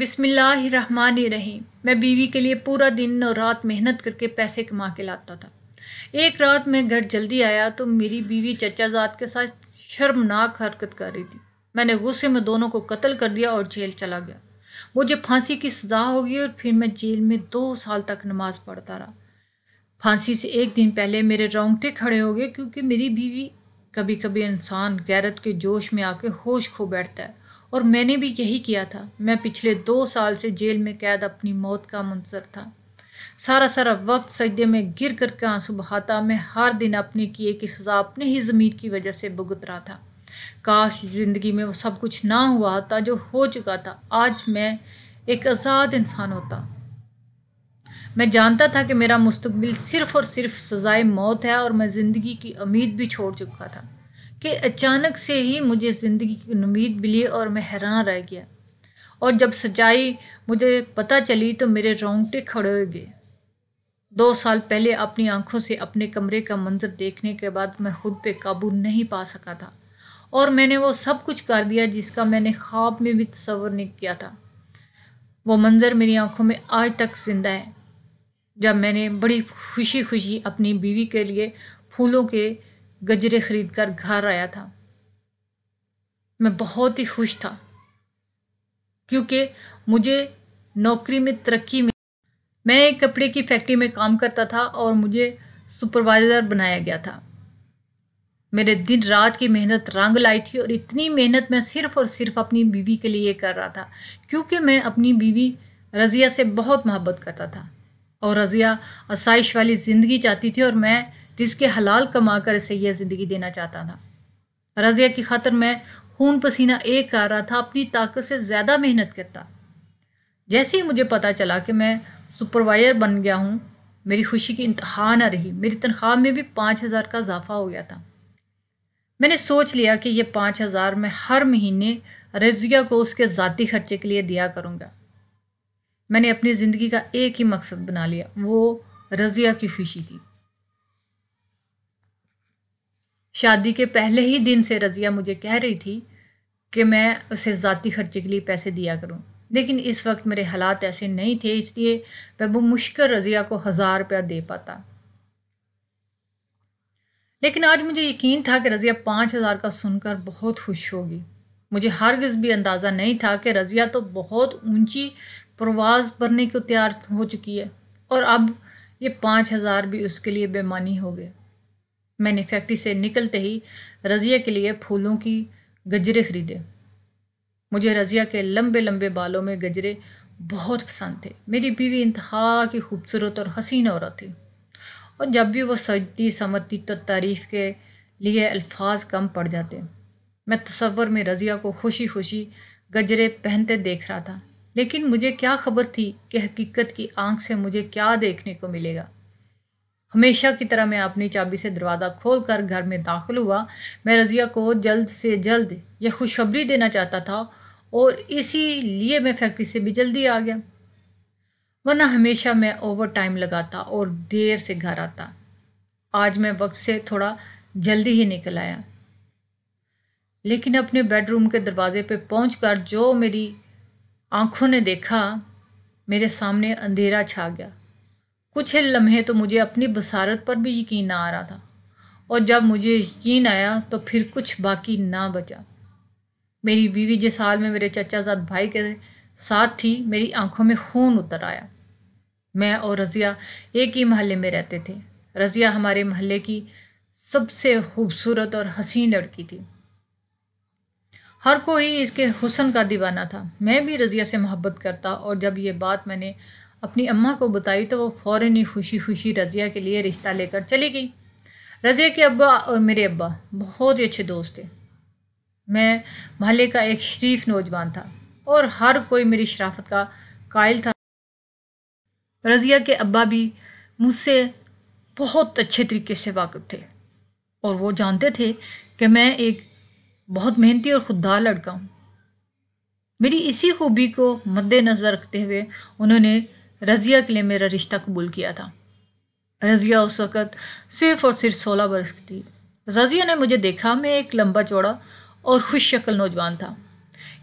रहीम मैं बीवी के लिए पूरा दिन और रात मेहनत करके पैसे कमा के लाता था एक रात मैं घर जल्दी आया तो मेरी बीवी चचाजाद के साथ शर्मनाक हरकत कर रही थी मैंने गुस्से में दोनों को कत्ल कर दिया और जेल चला गया मुझे फांसी की सज़ा होगी और फिर मैं जेल में दो साल तक नमाज़ पढ़ता रहा फांसी से एक दिन पहले मेरे रोंगटे खड़े हो गए क्योंकि मेरी बीवी कभी कभी इंसान गैरत के जोश में आके होश खो बैठता है और मैंने भी यही किया था मैं पिछले दो साल से जेल में कैद अपनी मौत का मंसर था सारा सारा वक्त सजदे में गिर कर के आंसू बहाता मैं हर दिन अपने किए की सज़ा अपने ही ज़मीर की वजह से भुगत रहा था काश ज़िंदगी में वो सब कुछ ना हुआ होता जो हो चुका था आज मैं एक आज़ाद इंसान होता मैं जानता था कि मेरा मुस्तबिल सिर्फ़ और सिर्फ सज़ाए मौत है और मैं ज़िंदगी की उम्मीद भी छोड़ चुका था कि अचानक से ही मुझे ज़िंदगी की उम्मीद मिली और मैं हैरान रह गया और जब सच्चाई मुझे पता चली तो मेरे रोंगटे खड़े हो गए दो साल पहले अपनी आंखों से अपने कमरे का मंजर देखने के बाद मैं खुद पे काबू नहीं पा सका था और मैंने वो सब कुछ कर दिया जिसका मैंने ख्वाब में भी तस्वर नहीं किया था वो मंज़र मेरी आंखों में आज तक ज़िंदा है जब मैंने बड़ी खुशी खुशी अपनी बीवी के लिए फूलों के गजरे खरीद कर घर आया था मैं बहुत ही खुश था क्योंकि मुझे नौकरी में तरक्की में मैं एक कपड़े की फैक्ट्री में काम करता था और मुझे सुपरवाइज़र बनाया गया था मेरे दिन रात की मेहनत रंग लाई थी और इतनी मेहनत मैं सिर्फ़ और सिर्फ अपनी बीवी के लिए कर रहा था क्योंकि मैं अपनी बीवी रज़िया से बहुत मोहब्बत करता था और रज़िया आसाइश वाली ज़िंदगी चाहती थी और मैं जिसके हलाल कमा कर सैया ज़िंदगी देना चाहता था रजिया की खातर मैं खून पसीना एक कर रहा था अपनी ताकत से ज़्यादा मेहनत करता जैसे ही मुझे पता चला कि मैं सुपरवाइज़र बन गया हूँ मेरी खुशी की इंतहा न रही मेरी तनख्वाह में भी पाँच हज़ार का इजाफा हो गया था मैंने सोच लिया कि यह पाँच हज़ार मैं हर महीने रजिया को उसके ज़ाती खर्चे के लिए दिया करूँगा मैंने अपनी ज़िंदगी का एक ही मकसद बना लिया वो रजिया की खुशी थी शादी के पहले ही दिन से रज़िया मुझे कह रही थी कि मैं उसे ज़ाती खर्चे के लिए पैसे दिया करूँ लेकिन इस वक्त मेरे हालात ऐसे नहीं थे इसलिए मैं वो मुश्किल रज़िया को हज़ार रुपया दे पाता लेकिन आज मुझे यकीन था कि रज़िया पाँच हज़ार का सुनकर बहुत खुश होगी मुझे हरगिज़ भी अंदाज़ा नहीं था कि रज़िया तो बहुत ऊंची प्रवास भरने को तैयार हो चुकी है और अब ये पाँच हज़ार भी उसके लिए बेमानी हो गए मैंने फैक्ट्री से निकलते ही रज़िया के लिए फूलों की गजरे खरीदे मुझे रज़िया के लंबे लंबे बालों में गजरे बहुत पसंद थे मेरी बीवी इंतहा की खूबसूरत और हसीन औरत थी और जब भी वो सजती समरती तो तारीफ़ के लिए अल्फाज कम पड़ जाते मैं तस्वर में रज़िया को खुशी खुशी गजरे पहनते देख रहा था लेकिन मुझे क्या खबर थी कि हकीकत की आंख से मुझे क्या देखने को मिलेगा हमेशा की तरह मैं अपनी चाबी से दरवाज़ा खोल कर घर में दाखिल हुआ मैं रज़िया को जल्द से जल्द यह खुशखबरी देना चाहता था और इसी लिए मैं फैक्ट्री से भी जल्दी आ गया वरना हमेशा मैं ओवर टाइम लगाता और देर से घर आता आज मैं वक्त से थोड़ा जल्दी ही निकल आया लेकिन अपने बेडरूम के दरवाजे पे कर जो मेरी आँखों ने देखा मेरे सामने अंधेरा छा गया कुछ लम्हे तो मुझे अपनी बसारत पर भी यकीन ना आ रहा था और जब मुझे यकीन आया तो फिर कुछ बाकी ना बचा मेरी बीवी जिस हाल में मेरे चाचा साथ भाई के साथ थी मेरी आंखों में खून उतर आया मैं और रज़िया एक ही महल्ले में रहते थे रज़िया हमारे महल्ले की सबसे खूबसूरत और हसीन लड़की थी हर कोई इसके हुसन का दीवाना था मैं भी रज़िया से मोहब्बत करता और जब ये बात मैंने अपनी अम्मा को बताई तो वो फ़ौर ही खुशी खुशी रज़िया के लिए रिश्ता लेकर चली गई रज़िया के अब्बा और मेरे अब्बा बहुत ही अच्छे दोस्त थे मैं महल्ले का एक शरीफ नौजवान था और हर कोई मेरी शराफत का कायल था रज़िया के अब्बा भी मुझसे बहुत अच्छे तरीके से वाकफ़ थे और वो जानते थे कि मैं एक बहुत मेहनती और खुददार लड़का हूँ मेरी इसी खूबी को मद्देनज़र रखते हुए उन्होंने रज़िया के लिए मेरा रिश्ता कबूल किया था रज़िया उस वक़्त सिर्फ और सिर्फ सोलह बरस की थी रज़िया ने मुझे देखा मैं एक लंबा चौड़ा और खुश शक्ल नौजवान था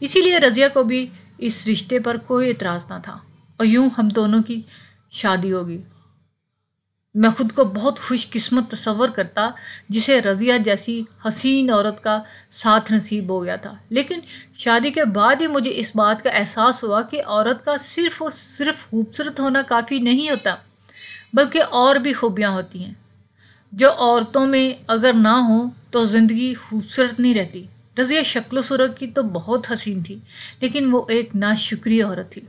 इसीलिए रज़िया को भी इस रिश्ते पर कोई एतराज़ ना था और यूँ हम दोनों की शादी होगी मैं खुद को बहुत खुशकिस्मत तस्वर करता जिसे रज़िया जैसी हसीन औरत का साथ नसीब हो गया था लेकिन शादी के बाद ही मुझे इस बात का एहसास हुआ कि औरत का सिर्फ़ और सिर्फ खूबसूरत होना काफ़ी नहीं होता बल्कि और भी खूबियाँ होती हैं जो औरतों में अगर ना हो तो ज़िंदगी खूबसूरत नहीं रहती रज़िया शक्ल सूरत की तो बहुत हसीन थी लेकिन वो एक नाशुक्रिय औरत थी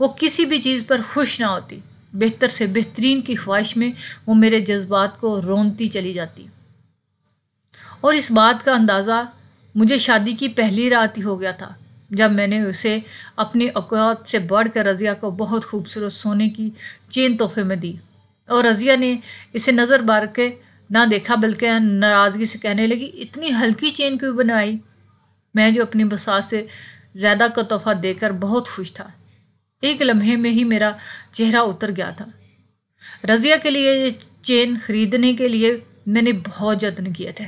वो किसी भी चीज़ पर खुश ना होती बेहतर से बेहतरीन की ख्वाहिश में वो मेरे जज्बात को रोनती चली जाती और इस बात का अंदाज़ा मुझे शादी की पहली रात ही हो गया था जब मैंने उसे अपनी औकात से बढ़ कर रज़िया को बहुत खूबसूरत सोने की चेन तोहफे में दी और रज़िया ने इसे नज़र बार के ना देखा बल्कि नाराज़गी से कहने लगी इतनी हल्की चेन क्यों बनाई मैं जो अपनी बसात से ज़्यादा का तोहफ़ा देकर बहुत खुश था एक लम्हे में ही मेरा चेहरा उतर गया था रज़िया के लिए ये चेन खरीदने के लिए मैंने बहुत यत्न किए थे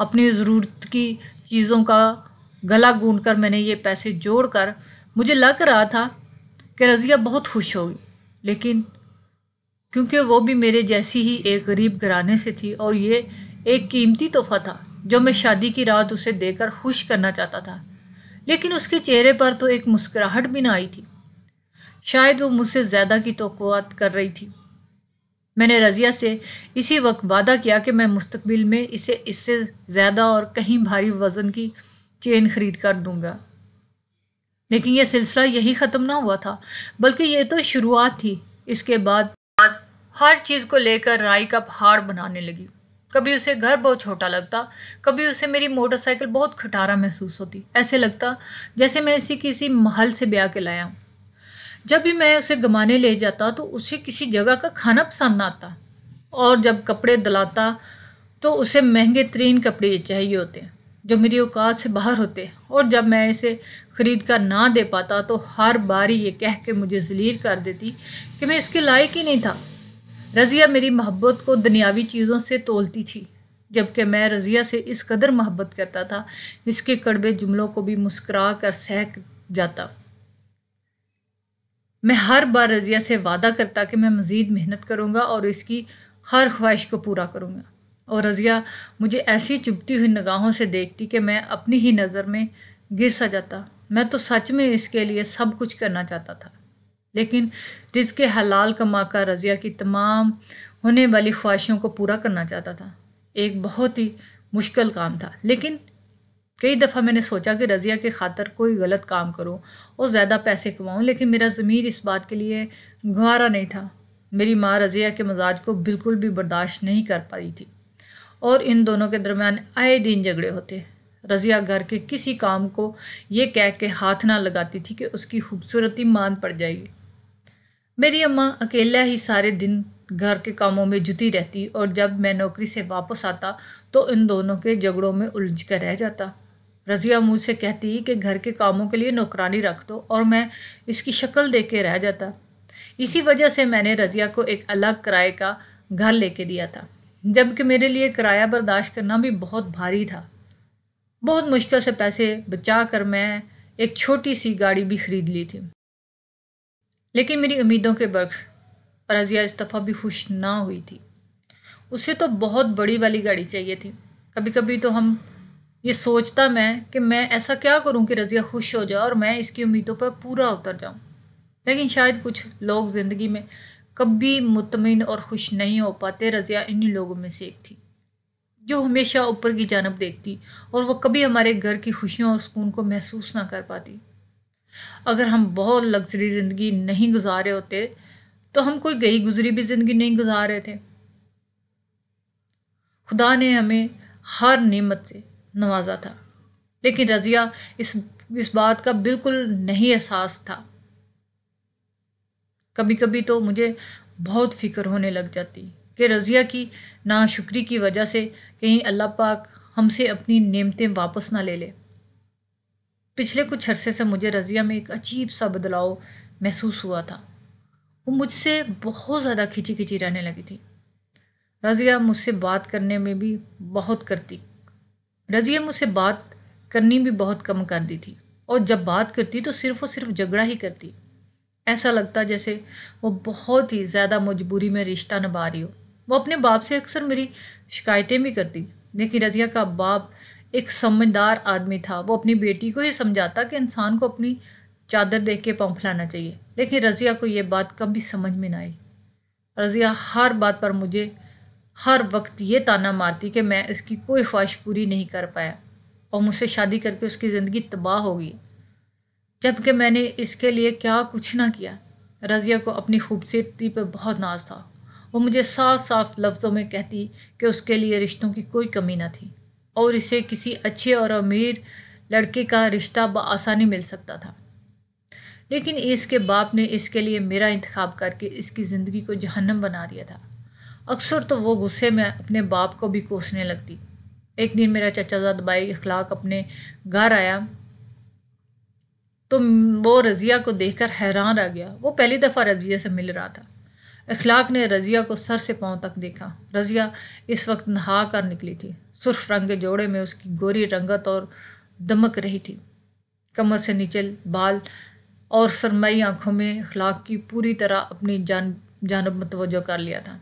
अपनी ज़रूरत की चीज़ों का गला गूंद कर मैंने ये पैसे जोड़ कर मुझे लग रहा था कि रज़िया बहुत खुश होगी लेकिन क्योंकि वो भी मेरे जैसी ही एक गरीब घराने से थी और ये एक कीमती तोहफा था जो मैं शादी की रात उसे देकर खुश करना चाहता था लेकिन उसके चेहरे पर तो एक मुस्कुराहट भी ना आई थी शायद वो मुझसे ज़्यादा की तोक़ात कर रही थी मैंने रज़िया से इसी वक्त वादा किया कि मैं मुस्तबिल में इसे इससे ज़्यादा और कहीं भारी वज़न की चेन ख़रीद कर दूँगा लेकिन यह सिलसिला यही ख़त्म ना हुआ था बल्कि ये तो शुरुआत थी इसके बाद हर चीज़ को लेकर राई का पहाड़ बनाने लगी कभी उसे घर बहुत छोटा लगता कभी उसे मेरी मोटरसाइकिल बहुत खटारा महसूस होती ऐसे लगता जैसे मैं इसी किसी महल से ब्याह के लाया हूँ जब भी मैं उसे गमाने ले जाता तो उसे किसी जगह का खाना पसंद आता और जब कपड़े दलाता तो उसे महंगे तरीन कपड़े चाहिए होते जो मेरी औकात से बाहर होते और जब मैं इसे ख़रीद कर ना दे पाता तो हर बारी ये कह के मुझे जलील कर देती कि मैं इसके लायक ही नहीं था रज़िया मेरी मोहब्बत को दुनियावी चीज़ों से तोलती थी जबकि मैं रज़िया से इस कदर मोहब्बत करता था इसके कड़वे जुमलों को भी मुस्करा कर सह जाता मैं हर बार रज़िया से वादा करता कि मैं मज़ीद मेहनत करूँगा और इसकी हर ख्वाहिश को पूरा करूँगा और रज़िया मुझे ऐसी चुभती हुई नगाहों से देखती कि मैं अपनी ही नज़र में गिर सा जाता मैं तो सच में इसके लिए सब कुछ करना चाहता था लेकिन रिज के हलाल कमा कर रज़िया की तमाम होने वाली ख्वाहिशों को पूरा करना चाहता था एक बहुत ही मुश्किल काम था लेकिन कई दफ़ा मैंने सोचा कि रज़िया के खातर कोई गलत काम करूं और ज़्यादा पैसे कमाऊं लेकिन मेरा ज़मीर इस बात के लिए गुहारा नहीं था मेरी माँ रज़िया के मजाज को बिल्कुल भी बर्दाश्त नहीं कर पाई थी और इन दोनों के दरमियान आए दिन झगड़े होते रज़िया घर के किसी काम को ये कह के हाथ ना लगाती थी कि उसकी खूबसूरती मान पड़ जाएगी मेरी अम्मा अकेला ही सारे दिन घर के कामों में जुती रहती और जब मैं नौकरी से वापस आता तो इन दोनों के झगड़ों में उलझ कर रह जाता रज़िया मुझ से कहती कि घर के कामों के लिए नौकरानी रख दो और मैं इसकी शक्ल दे के रह जाता इसी वजह से मैंने रज़िया को एक अलग किराए का घर लेके दिया था जबकि मेरे लिए किराया बर्दाश्त करना भी बहुत भारी था बहुत मुश्किल से पैसे बचा कर मैं एक छोटी सी गाड़ी भी ख़रीद ली थी लेकिन मेरी उम्मीदों के बरक्स रज़िया इस दफ़ा भी खुश ना हुई थी उसे तो बहुत बड़ी वाली गाड़ी चाहिए थी कभी कभी तो हम ये सोचता मैं कि मैं ऐसा क्या करूं कि रज़िया खुश हो जाए और मैं इसकी उम्मीदों पर पूरा उतर जाऊं लेकिन शायद कुछ लोग ज़िंदगी में कभी मुतमिन और खुश नहीं हो पाते रज़िया इन्हीं लोगों में से एक थी जो हमेशा ऊपर की जानब देखती और वो कभी हमारे घर की खुशियों और सुकून को महसूस ना कर पाती अगर हम बहुत लग्जरी ज़िंदगी नहीं गुजारे होते तो हम कोई गई गुजरी भी ज़िंदगी नहीं गुजार रहे थे खुदा ने हमें हर नेमत से नवाजा था लेकिन रज़िया इस इस बात का बिल्कुल नहीं एहसास था कभी कभी तो मुझे बहुत फिक्र होने लग जाती कि रज़िया की ना शुक्री की वजह से कहीं अल्लाह पाक हमसे अपनी नेमतें वापस ना ले ले पिछले कुछ अरसे से मुझे रज़िया में एक अजीब सा बदलाव महसूस हुआ था वो मुझसे बहुत ज़्यादा खिंची खिंची रहने लगी थी रज़िया मुझसे बात करने में भी बहुत करती रजिया मुझसे बात करनी भी बहुत कम कर दी थी और जब बात करती तो सिर्फ और सिर्फ झगड़ा ही करती ऐसा लगता जैसे वो बहुत ही ज़्यादा मजबूरी में रिश्ता निभा रही हो वो अपने बाप से अक्सर मेरी शिकायतें भी करती लेकिन रजिया का बाप एक समझदार आदमी था वो अपनी बेटी को ही समझाता कि इंसान को अपनी चादर देख के लाना चाहिए लेकिन रजिया को ये बात कभी समझ में ना आई रजिया हर बात पर मुझे हर वक्त ये ताना मारती कि मैं इसकी कोई ख्वाहिश पूरी नहीं कर पाया और मुझसे शादी करके उसकी ज़िंदगी तबाह हो गई जबकि मैंने इसके लिए क्या कुछ ना किया रज़िया को अपनी खूबसूरती पर बहुत नाज था वो मुझे साफ साफ लफ्ज़ों में कहती कि उसके लिए रिश्तों की कोई कमी ना थी और इसे किसी अच्छे और अमीर लड़के का रिश्ता बसानी मिल सकता था लेकिन इसके बाप ने इसके लिए मेरा इंतखब करके इसकी ज़िंदगी को जहन्नम बना दिया था अक्सर तो वो गुस्से में अपने बाप को भी कोसने लगती एक दिन मेरा चचाजाद बाई अखलाक अपने घर आया तो वो रज़िया को देखकर हैरान रह गया वो पहली दफ़ा रज़िया से मिल रहा था अखलाक ने रज़िया को सर से पाँव तक देखा रज़िया इस वक्त नहा कर निकली थी सुर्ख रंग के जोड़े में उसकी गोरी रंगत और दमक रही थी कमर से नीचे बाल और सरमई आँखों में अखलाक की पूरी तरह अपनी जान जानब मतवजो कर लिया था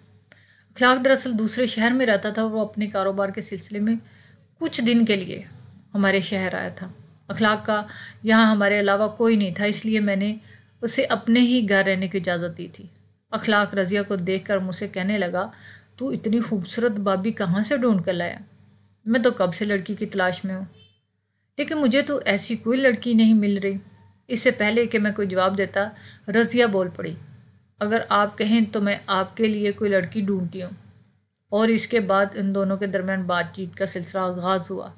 इखलाक दरअसल दूसरे शहर में रहता था वो अपने कारोबार के सिलसिले में कुछ दिन के लिए हमारे शहर आया था अखलाक का यहाँ हमारे अलावा कोई नहीं था इसलिए मैंने उसे अपने ही घर रहने की इजाज़त दी थी अखलाक रज़िया को देख कर मुझसे कहने लगा तू इतनी खूबसूरत बाबी कहाँ से ढूंढ कर लाया मैं तो कब से लड़की की तलाश में हूँ लेकिन मुझे तो ऐसी कोई लड़की नहीं मिल रही इससे पहले कि मैं कोई जवाब देता रज़िया बोल पड़ी अगर आप कहें तो मैं आपके लिए कोई लड़की ढूंढती हूँ और इसके बाद इन दोनों के दरमियान बातचीत का सिलसिला आगाज़ हुआ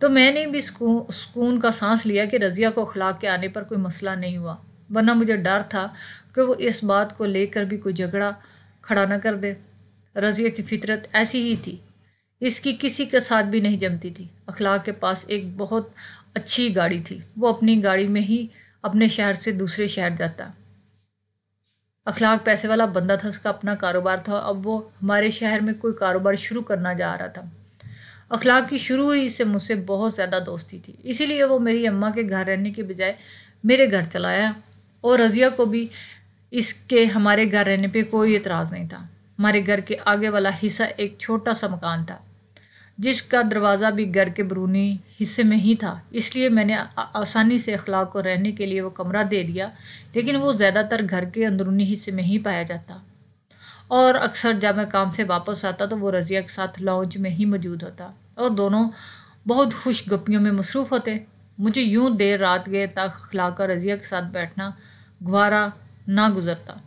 तो मैंने भी सुकून का सांस लिया कि रज़िया को अखलाक के आने पर कोई मसला नहीं हुआ वरना मुझे डर था कि वो इस बात को लेकर भी कोई झगड़ा खड़ा न कर दे रज़िया की फितरत ऐसी ही थी इसकी किसी के साथ भी नहीं जमती थी अखलाक के पास एक बहुत अच्छी गाड़ी थी वो अपनी गाड़ी में ही अपने शहर से दूसरे शहर जाता अखलाक पैसे वाला बंदा था उसका अपना कारोबार था अब वो हमारे शहर में कोई कारोबार शुरू करना जा रहा था अखलाक की शुरू ही से मुझसे बहुत ज़्यादा दोस्ती थी इसीलिए वो मेरी अम्मा के घर रहने के बजाय मेरे घर चलाया और रज़िया को भी इसके हमारे घर रहने पे कोई एतराज़ नहीं था हमारे घर के आगे वाला हिस्सा एक छोटा सा मकान था जिसका दरवाज़ा भी घर के बरूनी हिस्से में ही था इसलिए मैंने आसानी से अखलाक को रहने के लिए वो कमरा दे दिया लेकिन वो ज़्यादातर घर के अंदरूनी हिस्से में ही पाया जाता और अक्सर जब मैं काम से वापस आता तो वो रज़िया के साथ लॉन्च में ही मौजूद होता और दोनों बहुत खुश गपियों में मसरूफ़ होते मुझे यूँ देर रात गए तक खिलाकर रज़िया के साथ बैठना गुवारा ना गुजरता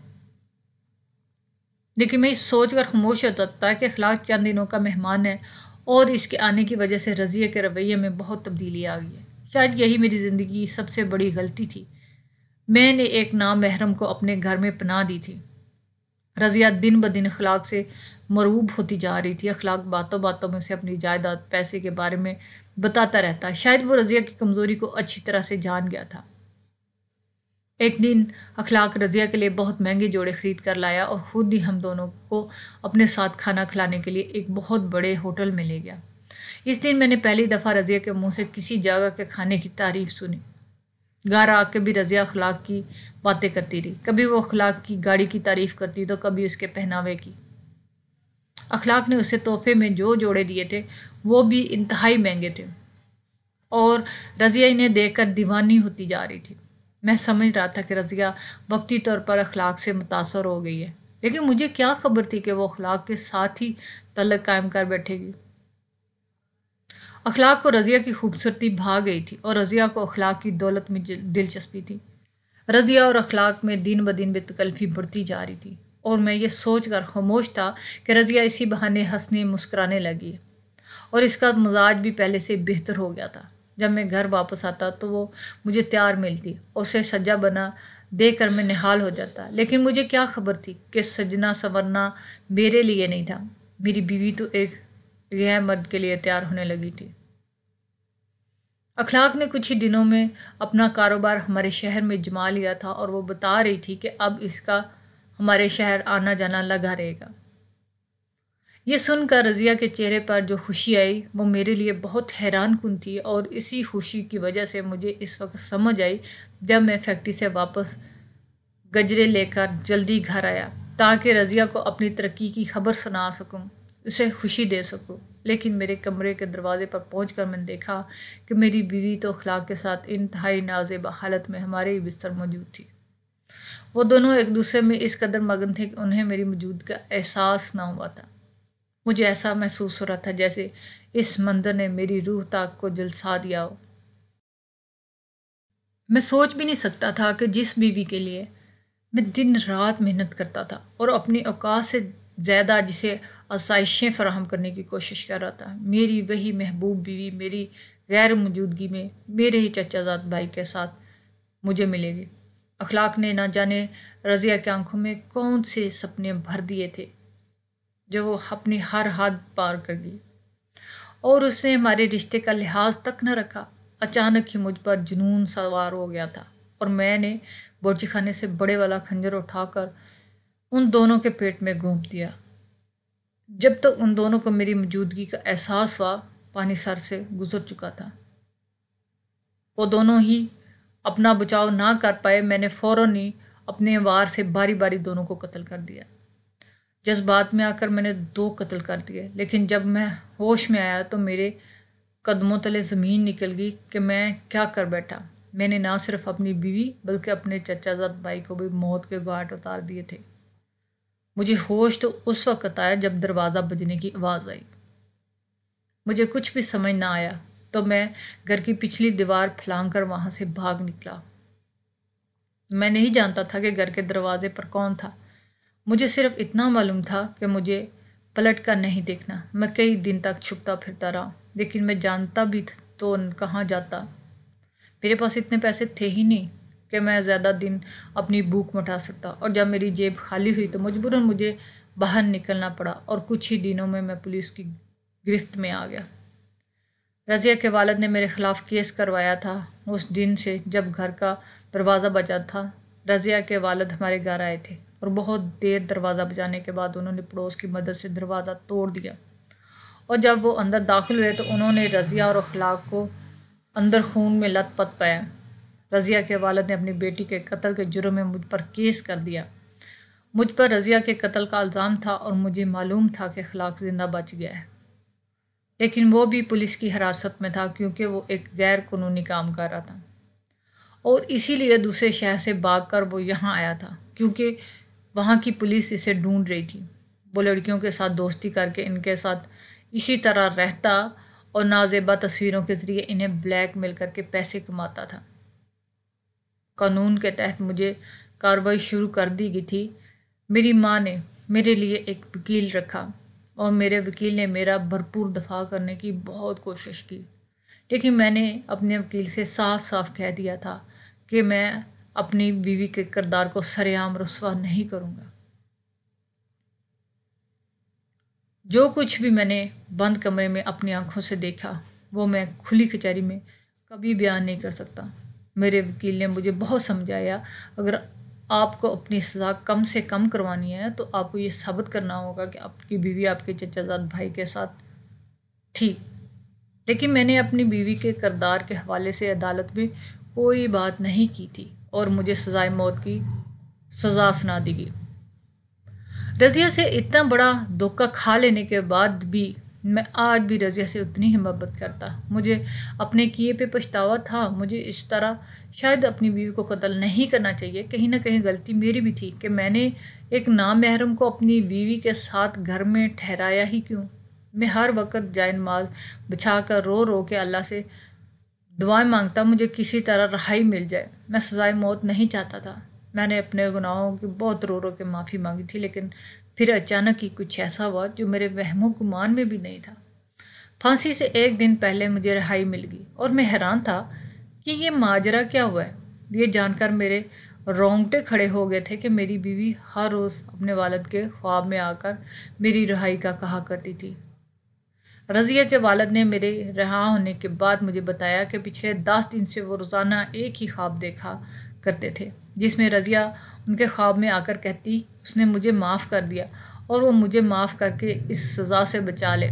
लेकिन मैं सोच कर खामोश होता था कि अखलाक चंद दिनों का मेहमान है और इसके आने की वजह से रज़िया के रवैये में बहुत तब्दीली आ गई है शायद यही मेरी ज़िंदगी की सबसे बड़ी गलती थी मैंने एक नामहरम को अपने घर में पना दी थी रज़िया दिन ब दिन अखलाक से मरूब होती जा रही थी अखलाक बातों बातों में से अपनी जायदाद पैसे के बारे में बताता रहता शायद वो रज़िया की कमज़ोरी को अच्छी तरह से जान गया था एक दिन अखलाक रज़िया के लिए बहुत महंगे जोड़े ख़रीद कर लाया और ख़ुद ही हम दोनों को अपने साथ खाना खिलाने के लिए एक बहुत बड़े होटल में ले गया इस दिन मैंने पहली दफ़ा रज़िया के मुंह से किसी जगह के खाने की तारीफ़ सुनी घर आके भी रज़िया अखलाक की बातें करती रही कभी वो अखलाक की गाड़ी की तारीफ़ करती तो कभी उसके पहनावे की अखलाक ने उसे तोहफे में जो जोड़े दिए थे वो भी इंतहाई महंगे थे और रज़िया इन्हें देखकर दीवानी होती जा रही थी मैं समझ रहा था कि रज़िया वक्ती तौर पर अखलाक से मुतासर हो गई है लेकिन मुझे क्या खबर थी कि वो अखलाक के साथ ही तलक कायम कर बैठेगी अखलाक को रज़िया की खूबसूरती भा गई थी और रज़िया को अखलाक की दौलत में दिलचस्पी थी रज़िया और अखलाक में दिन ब दिन बेतकल्फ़ी बढ़ती जा रही थी और मैं ये सोच कर खामोश था कि रज़िया इसी बहाने हंसने मुस्कराने लगी और इसका मजाज भी पहले से बेहतर हो गया था जब मैं घर वापस आता तो वो मुझे तैयार मिलती उसे सज्जा बना देकर मैं निहाल हो जाता लेकिन मुझे क्या खबर थी कि सजना संवरना मेरे लिए नहीं था मेरी बीवी तो एक गैर मर्द के लिए तैयार होने लगी थी अखलाक ने कुछ ही दिनों में अपना कारोबार हमारे शहर में जमा लिया था और वो बता रही थी कि अब इसका हमारे शहर आना जाना लगा रहेगा ये सुनकर रज़िया के चेहरे पर जो खुशी आई वो मेरे लिए बहुत हैरान कन थी और इसी खुशी की वजह से मुझे इस वक्त समझ आई जब मैं फैक्ट्री से वापस गजरे लेकर जल्दी घर आया ताकि रज़िया को अपनी तरक्की की खबर सुना सकूं उसे खुशी दे सकूं लेकिन मेरे कमरे के दरवाज़े पर पहुँच कर मैंने देखा कि मेरी बीवी तो अखलाक के साथ इंतहाई नाजेब हालत में हमारे ही बिस्तर मौजूद थी वो दोनों एक दूसरे में इस कदर मगन थे कि उन्हें मेरी मौजूद का एहसास ना हुआ था मुझे ऐसा महसूस हो रहा था जैसे इस मंदिर ने मेरी रूह ताक को जलसा दिया हो मैं सोच भी नहीं सकता था कि जिस बीवी के लिए मैं दिन रात मेहनत करता था और अपने अवकात से ज़्यादा जिसे आसाइशें फराहम करने की कोशिश कर रहा था मेरी वही महबूब बीवी मेरी गैर मौजूदगी में मेरे ही चचाजाद भाई के साथ मुझे मिलेगी अखलाक ने ना जाने रज़िया की आंखों में कौन से सपने भर दिए थे जो अपनी हर हद पार कर गई और उसने हमारे रिश्ते का लिहाज तक न रखा अचानक ही मुझ पर जुनून सवार हो गया था और मैंने बोर्ची खाने से बड़े वाला खंजर उठाकर उन दोनों के पेट में घोंप दिया जब तक उन दोनों को मेरी मौजूदगी का एहसास हुआ पानी सर से गुजर चुका था वो दोनों ही अपना बचाव ना कर पाए मैंने फ़ौर ही अपने वार से बारी बारी दोनों को कत्ल कर दिया जज्बात में आकर मैंने दो कत्ल कर दिए लेकिन जब मैं होश में आया तो मेरे कदमों तले ज़मीन निकल गई कि मैं क्या कर बैठा मैंने ना सिर्फ अपनी बीवी बल्कि अपने चचाजाद भाई को भी मौत के घाट उतार दिए थे मुझे होश तो उस वक़्त आया जब दरवाज़ा बजने की आवाज़ आई मुझे कुछ भी समझ ना आया तो मैं घर की पिछली दीवार फैलांग कर वहाँ से भाग निकला मैं नहीं जानता था कि घर के दरवाजे पर कौन था मुझे सिर्फ इतना मालूम था कि मुझे पलट कर नहीं देखना मैं कई दिन तक छुपता फिरता रहा लेकिन मैं जानता भी तो कहाँ जाता मेरे पास इतने पैसे थे ही नहीं कि मैं ज़्यादा दिन अपनी भूख मटा सकता और जब मेरी जेब खाली हुई तो मजबूरन मुझे बाहर निकलना पड़ा और कुछ ही दिनों में मैं पुलिस की गिरफ्त में आ गया रज़िया के वालद ने मेरे ख़िलाफ़ केस करवाया था उस दिन से जब घर का दरवाज़ा बजा था रज़िया के वालद हमारे घर आए थे और बहुत देर दरवाज़ा बजाने के बाद उन्होंने पड़ोस की मदद से दरवाज़ा तोड़ दिया और जब वो अंदर दाखिल हुए तो उन्होंने रज़िया और अखलाक को अंदर खून में लत पत पाया रज़िया के वालद ने अपनी बेटी के कत्ल के जुर्म में मुझ पर केस कर दिया मुझ पर रज़िया के कत्ल का इल्ज़ाम था और मुझे मालूम था कि अखलाक ज़िंदा बच गया है लेकिन वो भी पुलिस की हिरासत में था क्योंकि वो एक गैर कानूनी काम कर रहा था और इसीलिए दूसरे शहर से भाग कर वो यहाँ आया था क्योंकि वहाँ की पुलिस इसे ढूंढ रही थी वो लड़कियों के साथ दोस्ती करके इनके साथ इसी तरह रहता और नाजेबा तस्वीरों के ज़रिए इन्हें ब्लैक मेल करके पैसे कमाता था कानून के तहत मुझे कार्रवाई शुरू कर दी गई थी मेरी माँ ने मेरे लिए एक वकील रखा और मेरे वकील ने मेरा भरपूर दफा करने की बहुत कोशिश की लेकिन मैंने अपने वकील से साफ साफ कह दिया था कि मैं अपनी बीवी के किरदार को सरेआम रसवा नहीं करूँगा जो कुछ भी मैंने बंद कमरे में अपनी आंखों से देखा वो मैं खुली कचहरी में कभी बयान नहीं कर सकता मेरे वकील ने मुझे बहुत समझाया अगर आपको अपनी सज़ा कम से कम करवानी है तो आपको ये साबित करना होगा कि आपकी बीवी आपके चचाजाद भाई के साथ थी लेकिन मैंने अपनी बीवी के किरदार के हवाले से अदालत में कोई बात नहीं की थी और मुझे सजाए मौत की सज़ा सुना दी गई रज़िया से इतना बड़ा धोखा खा लेने के बाद भी मैं आज भी रज़िया से उतनी ही मोहब्बत करता मुझे अपने किए पे पछतावा था मुझे इस तरह शायद अपनी बीवी को कत्ल नहीं करना चाहिए कहीं ना कहीं गलती मेरी भी थी कि मैंने एक नामहरम को अपनी बीवी के साथ घर में ठहराया ही क्यों मैं हर वक्त जायन माल बिछा कर रो रो के अल्लाह से दुआएं मांगता मुझे किसी तरह रहाई मिल जाए मैं सजाए मौत नहीं चाहता था मैंने अपने गुनाहों की बहुत रो रो के माफ़ी मांगी थी लेकिन फिर अचानक ही कुछ ऐसा हुआ जो मेरे वहमो गुमान में भी नहीं था फांसी से एक दिन पहले मुझे रहाई मिल गई और मैं हैरान था कि ये माजरा क्या हुआ है ये जानकर मेरे रोंगटे खड़े हो गए थे कि मेरी बीवी हर रोज़ अपने वालद के ख्वाब में आकर मेरी रहाई का कहा करती थी रज़िया के वालद ने मेरे रहा होने के बाद मुझे बताया कि पिछले दस दिन से वो रोज़ाना एक ही ख्वाब देखा करते थे जिसमें रज़िया उनके ख्वाब में आकर कहती उसने मुझे माफ़ कर दिया और वो मुझे माफ़ करके इस सज़ा से बचा ले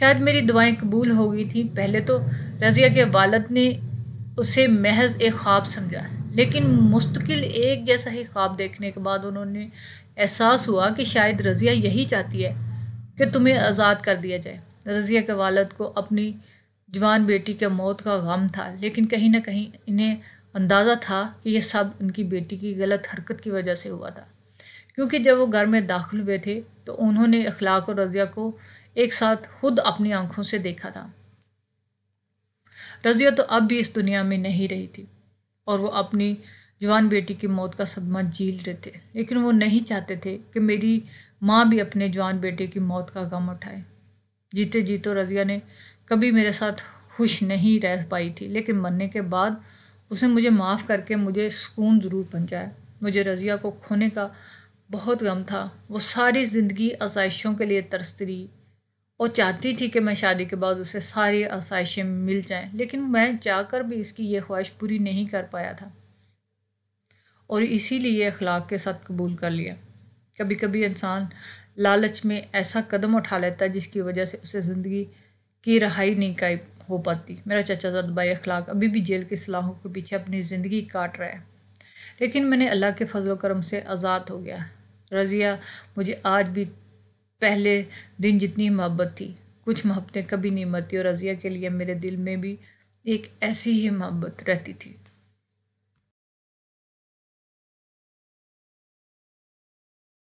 शायद मेरी दुआएं कबूल हो गई थी पहले तो रज़िया के वालद ने उसे महज एक ख्वाब समझा लेकिन मुस्तकिल एक जैसा ही ख्वाब देखने के बाद उन्होंने एहसास हुआ कि शायद रज़िया यही चाहती है कि तुम्हें आज़ाद कर दिया जाए रज़िया के वालद को अपनी जवान बेटी के मौत का गम था लेकिन कहीं ना कहीं इन्हें अंदाज़ा था कि यह सब उनकी बेटी की गलत हरकत की वजह से हुआ था क्योंकि जब वो घर में दाखिल हुए थे तो उन्होंने अखलाक और रज़िया को एक साथ खुद अपनी आंखों से देखा था रज़िया तो अब भी इस दुनिया में नहीं रही थी और वो अपनी जवान बेटी की मौत का सदमा झील रहे थे लेकिन वो नहीं चाहते थे कि मेरी माँ भी अपने जवान बेटे की मौत का गम उठाए जीते जी तो रज़िया ने कभी मेरे साथ खुश नहीं रह पाई थी लेकिन मरने के बाद उसने मुझे माफ़ करके मुझे सुकून ज़रूर पहुँचाया मुझे रज़िया को खोने का बहुत गम था वो सारी ज़िंदगी आसाइशों के लिए तरस रही और चाहती थी कि मैं शादी के बाद उसे सारी आसाइशें मिल जाएं लेकिन मैं जाकर भी इसकी ये ख्वाहिश पूरी नहीं कर पाया था और इसीलिए अखलाक के साथ कबूल कर लिया कभी कभी इंसान लालच में ऐसा कदम उठा लेता है जिसकी वजह से उसे ज़िंदगी की रहाई नहीं का हो पाती मेरा चाचा जदबा अखलाक अभी भी जेल की सलाहों के पीछे अपनी ज़िंदगी काट रहा है लेकिन मैंने अल्लाह के फजल करम से आज़ाद हो गया रज़िया मुझे आज भी पहले दिन जितनी मोहब्बत थी कुछ मोहब्बतें कभी नहीं मरती और रज़िया के लिए मेरे दिल में भी एक ऐसी ही मोहब्बत रहती थी